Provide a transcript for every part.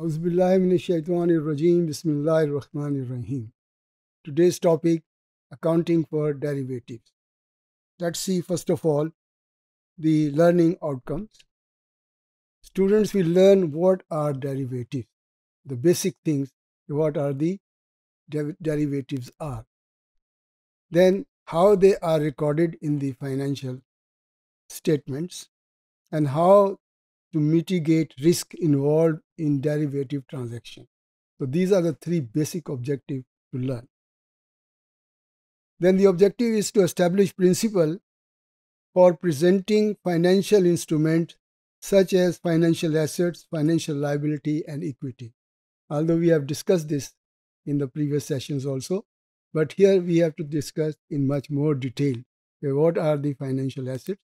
Bismillahirrahmanirrahim. Today's topic, accounting for derivatives. Let's see first of all, the learning outcomes. Students will learn what are derivatives, the basic things, what are the derivatives are. Then how they are recorded in the financial statements and how to mitigate risk involved in derivative transaction. So these are the three basic objectives to learn. Then the objective is to establish principle for presenting financial instruments such as financial assets, financial liability, and equity. Although we have discussed this in the previous sessions also, but here we have to discuss in much more detail what are the financial assets,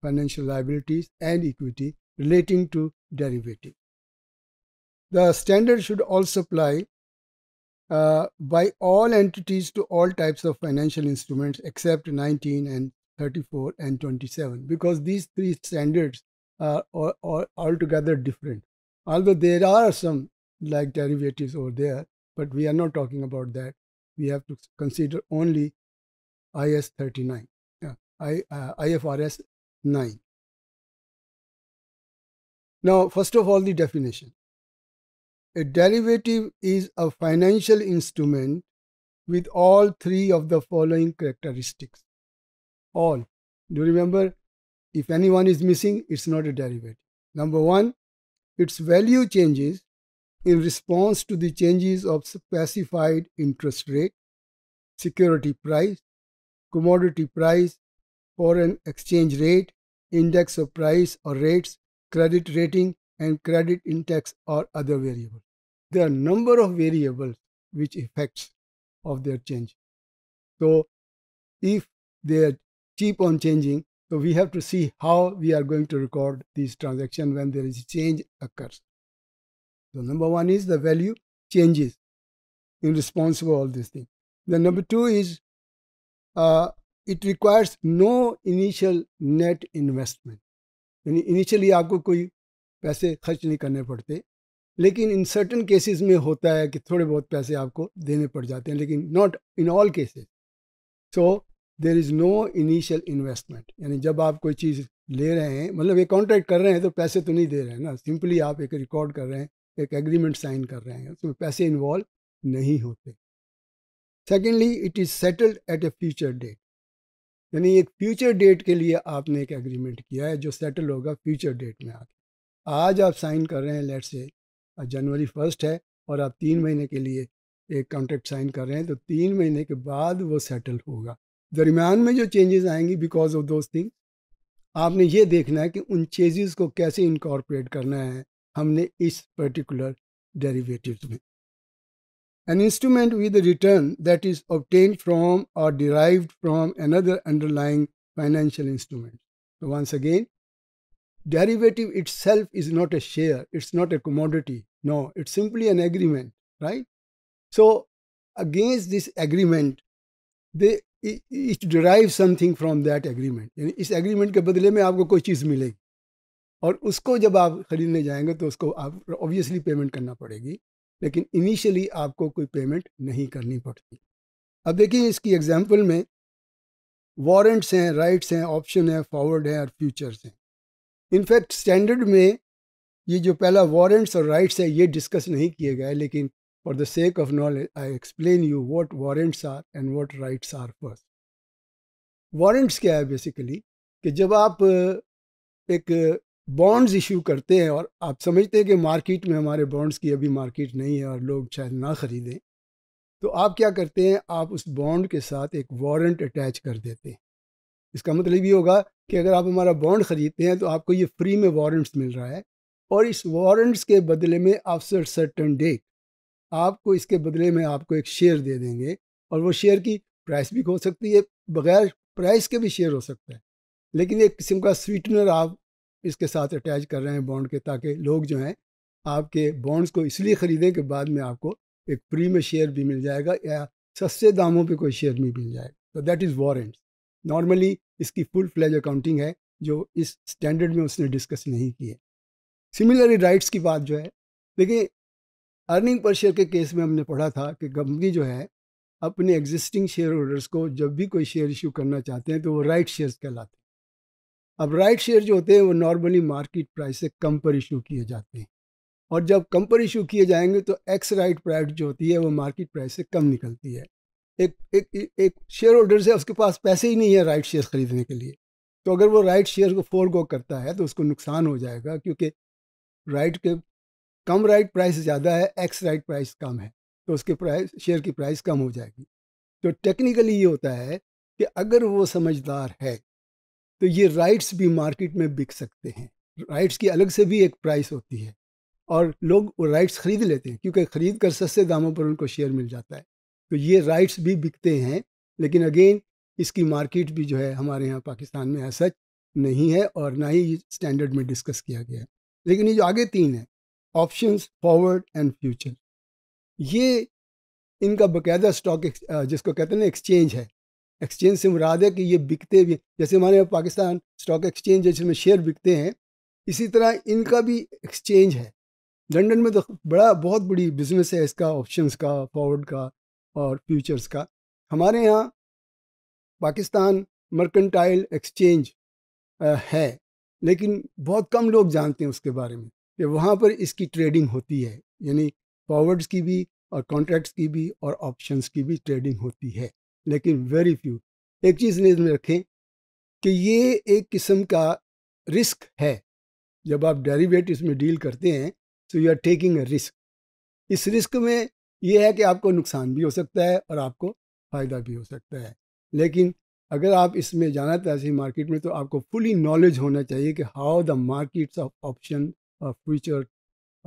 financial liabilities, and equity relating to derivative. The standard should also apply uh, by all entities to all types of financial instruments except 19 and 34 and 27 because these three standards are, altogether different. Although there are some like derivatives over there, but we are not talking about that. We have to consider only IS 39, uh, I, uh, IFRS 9. Now, first of all, the definition. A derivative is a financial instrument with all three of the following characteristics. All. Do you remember? If anyone is missing, it's not a derivative. Number one, its value changes in response to the changes of specified interest rate, security price, commodity price, foreign exchange rate, index of price or rates, credit rating, and credit index or other variable there are number of variables which affects of their change. So if they are keep on changing, so we have to see how we are going to record these transactions when there is change occurs. So number one is the value changes in response to all these things. Then number two is uh, it requires no initial net investment. Initially, you आपको कोई पैसे खर्च नहीं लेकिन in certain cases में होता है कि थोड़े बहुत पैसे आपको देने पड़ जाते हैं लेकिन not in all cases so there is no initial investment यानी जब आप कोई चीज़ ले रहे हैं मतलब ये कॉन्ट्रैक्ट कर रहे हैं तो पैसे तो नहीं दे रहे हैं ना सिंपली आप एक रिकॉर्ड कर रहे हैं एक एग्रीमेंट साइन कर रहे हैं उसमें तो पैसे इन्वॉल्व नहीं होते secondly it is settled at a future date यानी एक फ्यूचर डेट के लिए आपने एक एग्रीमेंट किया है जो सेटल होगा फ्यूचर डेट में आके आज आप साइन कर रहे हैं लेट से जनवरी फर्स्ट है और आप तीन हम्म। महीने के लिए एक कॉन्ट्रैक्ट साइन कर रहे हैं तो तीन महीने के बाद वो सेटल होगा दरमियान में जो चेंजेस आएंगी बिकॉज ऑफ दोज थिंग आपने ये देखना है कि उन चेंजेस को कैसे इनकॉर्पोरेट करना है हमने इस पर्टिकुलर डेरिवेटिव में an instrument with return that is obtain from और derived from another underlying financial instrument once again derivative itself is not a share, it's not a commodity. No, it's simply an agreement, right? So, against this agreement, they it, it derives something from that agreement. यानी इस agreement ke badle mein aapko koi cheez milegi और उसको जब आप खरीदने जाएंगे तो उसको आप ऑब्वियसली पेमेंट करना पड़ेगी लेकिन इनिशियली आपको कोई पेमेंट नहीं करनी पड़ती अब देखिए इसकी एग्जाम्पल में वारंट्स हैं राइट्स हैं ऑप्शन हैं फॉरवर्ड हैं और फ्यूचर्स हैं इनफैक्ट स्टैंडर्ड में ये जो पहला वारंट्स और राइट्स है ये डिस्कस नहीं किए गए लेकिन for the sake of knowledge I explain you what warrants are and what rights are first warrants क्या है बेसिकली कि जब आप एक बॉन्ड्स इशू करते हैं और आप समझते हैं कि मार्केट में हमारे बॉन्ड्स की अभी मार्केट नहीं है और लोग शायद ना ख़रीदें तो आप क्या करते हैं आप उस बॉन्ड के साथ एक वारंट अटैच कर देते हैं इसका मतलब ये होगा कि अगर आप हमारा बॉन्ड ख़रीदते हैं तो आपको ये फ्री में वारंट्स मिल रहा है और इस वारंट्स के बदले में आफ्टर सर्टन डे आपको इसके बदले में आपको एक शेयर दे देंगे और वो शेयर की प्राइस भी हो सकती है बगैर प्राइस के भी शेयर हो सकता है लेकिन एक किस्म का स्वीटनर आप इसके साथ अटैच कर रहे हैं बॉन्ड के ताकि लोग जो हैं आपके बॉन्ड्स को इसलिए ख़रीदें कि बाद में आपको एक फ्री में शेयर भी मिल जाएगा या सस्ते दामों पे कोई शेयर भी मिल जाएगा तो दैट इज़ वारंट्स नॉर्मली इसकी फुल फ्लैज अकाउंटिंग है जो इस स्टैंडर्ड में उसने डिस्कस नहीं की है सिमिलरली राइट्स की बात जो है देखिए अर्निंग पर शेयर के केस में हमने पढ़ा था कि कंपनी जो है अपने एग्जिस्टिंग शेयर होल्डर्स को जब भी कोई शेयर इशू करना चाहते हैं तो वो राइट शेयर कहलाते हैं अब राइट शेयर जो होते हैं वो नॉर्मली मार्केट प्राइस से कम पर इशू किए जाते हैं और जब कम पर इशू किए जाएंगे तो एक्स राइट प्राइट जो होती है वो मार्केट प्राइस से कम निकलती है एक एक एक शेयर होल्डर से उसके पास पैसे ही नहीं है राइट शेयर ख़रीदने के लिए तो अगर वो राइट शेयर को फोर गो करता है तो उसको नुकसान हो जाएगा क्योंकि राइट के कम राइट प्राइस ज़्यादा है एक्स राइट प्राइस कम है तो उसके प्राइस शेयर की प्राइस कम हो जाएगी तो टेक्निकली ये होता है कि अगर वो समझदार है तो ये राइट्स भी मार्केट में बिक सकते हैं राइट्स की अलग से भी एक प्राइस होती है और लोग वो राइट्स ख़रीद लेते हैं क्योंकि ख़रीद कर सस्ते दामों पर उनको शेयर मिल जाता है तो ये राइट्स भी बिकते हैं लेकिन अगेन इसकी मार्केट भी जो है हमारे यहाँ पाकिस्तान में सच नहीं है और ना ही स्टैंडर्ड में डिस्कस किया गया है लेकिन ये जो आगे तीन है ऑप्शंस फॉरवर्ड एंड फ्यूचर ये इनका बाकायदा स्टॉक जिसको कहते हैं ना एक्सचेंज है एक्सचेंज से मुराद है कि ये बिकते भी जैसे हमारे यहाँ पाकिस्तान स्टॉक एक्सचेंज है जिसमें शेयर बिकते हैं इसी तरह इनका भी एक्सचेंज है लंडन में तो बड़ा बहुत बड़ी बिजनेस है इसका ऑप्शंस का फॉरवर्ड का और फ्यूचर्स का हमारे यहाँ पाकिस्तान मर्केंटाइल एक्सचेंज है लेकिन बहुत कम लोग जानते हैं उसके बारे में कि वहाँ पर इसकी ट्रेडिंग होती है यानी फॉरवर्ड्स की भी और कॉन्ट्रैक्ट्स की भी और ऑप्शंस की भी ट्रेडिंग होती है लेकिन वेरी फ्यू एक चीज़ नजर में रखें कि ये एक किस्म का रिस्क है जब आप डेरिवेटिव्स में डील करते हैं तो you are taking a risk इस रिस्क में ये है कि आपको नुकसान भी हो सकता है और आपको फ़ायदा भी हो सकता है लेकिन अगर आप इसमें जाना चाहते हैं मार्केट में तो आपको फुली नॉलेज होना चाहिए कि how the markets of option और फ्यूचर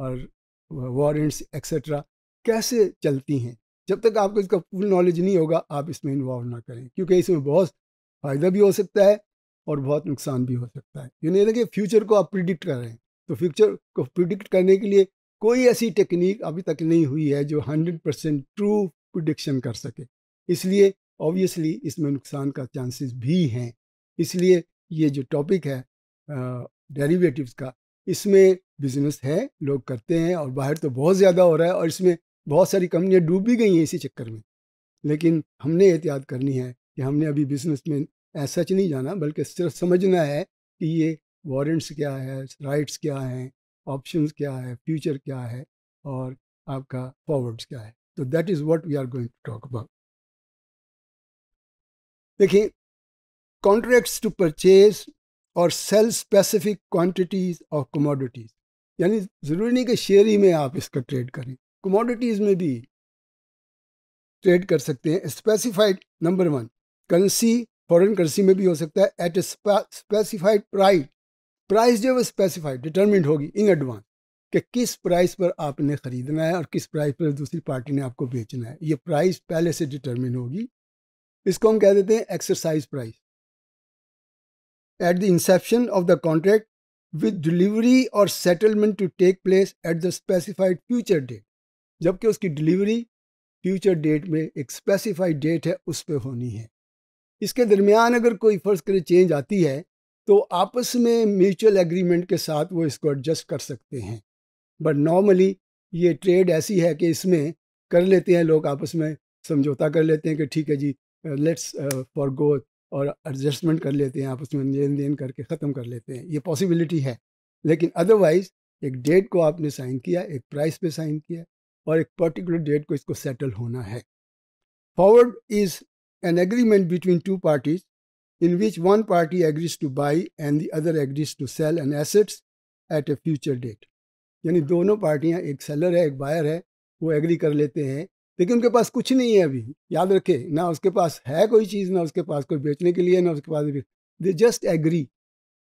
और वारंट्स एक्सेट्रा कैसे चलती हैं जब तक आपको इसका फुल नॉलेज नहीं होगा आप इसमें इन्वॉल्व ना करें क्योंकि इसमें बहुत फ़ायदा भी हो सकता है और बहुत नुकसान भी हो सकता है यानी देखिए फ्यूचर को आप प्रिडिक्ट कर रहे हैं तो फ्यूचर को प्रिडिक्ट करने के लिए कोई ऐसी टेक्निक अभी तक नहीं हुई है जो 100 परसेंट ट्रू प्रोडिक्शन कर सके इसलिए ऑब्वियसली इसमें नुकसान का चांसेस भी हैं इसलिए ये जो टॉपिक है डेरिवेटिव्स का इसमें बिजनेस है लोग करते हैं और बाहर तो बहुत ज़्यादा हो रहा है और इसमें बहुत सारी कंपनियाँ डूब भी गई हैं इसी चक्कर में लेकिन हमने एहतियात करनी है कि हमने अभी बिजनेस में ऐसा नहीं जाना बल्कि सिर्फ समझना है कि ये वारंट्स क्या है राइट्स क्या हैं ऑप्शंस क्या है फ्यूचर क्या है और आपका फॉरवर्ड्स क्या है तो that is what we are going to talk about देखिए कॉन्ट्रैक्ट्स टू परचेज और sell specific quantities of commodities यानी ज़रूरी नहीं कि शेयर ही में आप इसका ट्रेड करें कमोडिटीज़ में भी ट्रेड कर सकते हैं specified number one currency foreign currency में भी हो सकता है at a specified price price जो है वो स्पेसिफाइड डिटर्मिंड होगी इन एडवांस कि किस प्राइस पर आपने ख़रीदना है और किस प्राइस पर दूसरी पार्टी ने आपको बेचना है ये प्राइस पहले से डिटर्मिन होगी इसको हम कह देते हैं exercise price at the inception of the contract with delivery और settlement to take place at the specified future date जबकि उसकी डिलीवरी फ्यूचर डेट में एक स्पेसिफाइड डेट है उस पर होनी है इसके दरमियान अगर कोई फ़र्ज़ करे चेंज आती है तो आपस में म्यूचुअल एग्रीमेंट के साथ वो इसको एडजस्ट कर सकते हैं बट नॉर्मली ये ट्रेड ऐसी है कि इसमें कर लेते हैं लोग आपस में समझौता कर लेते हैं कि ठीक है जी लेट्स फॉर गो और एडजस्टमेंट कर लेते हैं आपस में लेन देन करके ख़त्म कर लेते हैं ये पॉसिबिलिटी है लेकिन अदरवाइज एक डेट को आपने साइन किया एक प्राइस पे साइन किया और एक पर्टिकुलर डेट को इसको सेटल होना है forward is an agreement between two parties in which one party agrees to buy and the other agrees to sell an assets at a future date यानी दोनों पार्टियां एक सेलर है एक बायर है वो एग्री कर लेते हैं लेकिन उनके पास कुछ नहीं है अभी याद रखे ना उसके पास है कोई चीज़ ना उसके पास कोई बेचने के लिए ना उसके पास दे जस्ट एग्री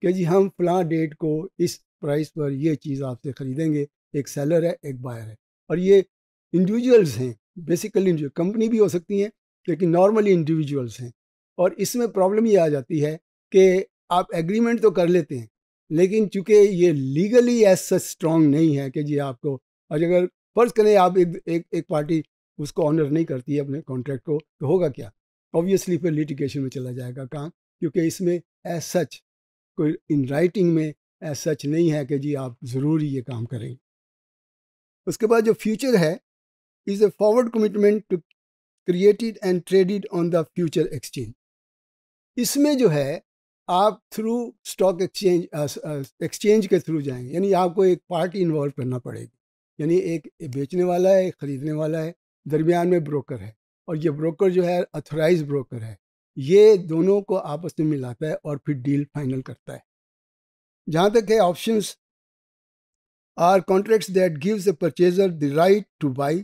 कि जी हम फला डेट को इस प्राइस पर ये चीज़ आपसे ख़रीदेंगे एक सेलर है एक बायर है और ये इंडिविजुअल्स हैं बेसिकली कंपनी भी हो सकती हैं लेकिन नॉर्मली इंडिविजुअल्स हैं और इसमें प्रॉब्लम ये आ जाती है कि आप एग्रीमेंट तो कर लेते हैं लेकिन चूंकि ये लीगली एज सच स्ट्रांग नहीं है कि जी आपको और अगर फर्ज करें आप एक एक एक पार्टी उसको ऑनर नहीं करती है अपने कॉन्ट्रैक्ट को तो होगा क्या ऑब्वियसली फिर लिटिगेशन में चला जाएगा काम क्योंकि इसमें एज सच कोई इन राइटिंग में एज सच नहीं है कि जी आप ज़रूर ये काम करें उसके बाद जो फ्यूचर है is a forward commitment to created and traded on the future exchange इसमें जो है आप थ्रू स्टॉक एक्सचेंज एक्सचेंज के थ्रू जाएंगे यानी आपको एक पार्टी इन्वॉल्व करना पड़ेगी यानी एक बेचने वाला है एक ख़रीदने वाला है दरमियान में ब्रोकर है और ये ब्रोकर जो है अथोराइज ब्रोकर है ये दोनों को आपस में मिलाता है और फिर डील फाइनल करता है जहाँ तक है option are contracts that gives a purchaser the right to buy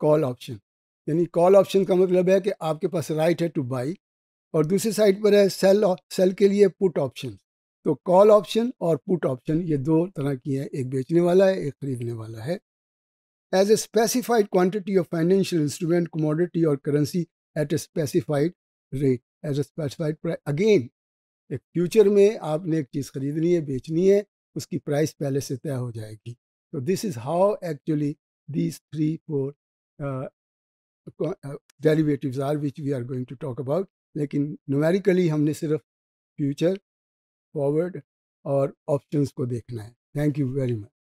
call option यानी कॉल ऑप्शन का मतलब है कि आपके पास राइट है टू बाई और दूसरी साइड पर है सेल सेल के लिए पुट ऑप्शन तो कॉल ऑप्शन और पुट ऑप्शन ये दो तरह की हैं एक बेचने वाला है एक खरीदने वाला है as a specified quantity of financial instrument commodity और currency at a specified rate as a specified price again एक फ्यूचर में आपने एक चीज़ खरीदनी है बेचनी है उसकी प्राइस पहले से तय हो जाएगी तो this is how actually this three four derivative are which we are going to talk about लेकिन नोमरिकली हमने सिर्फ फ्यूचर फॉरवर्ड और ऑप्शंस को देखना है थैंक यू वेरी मच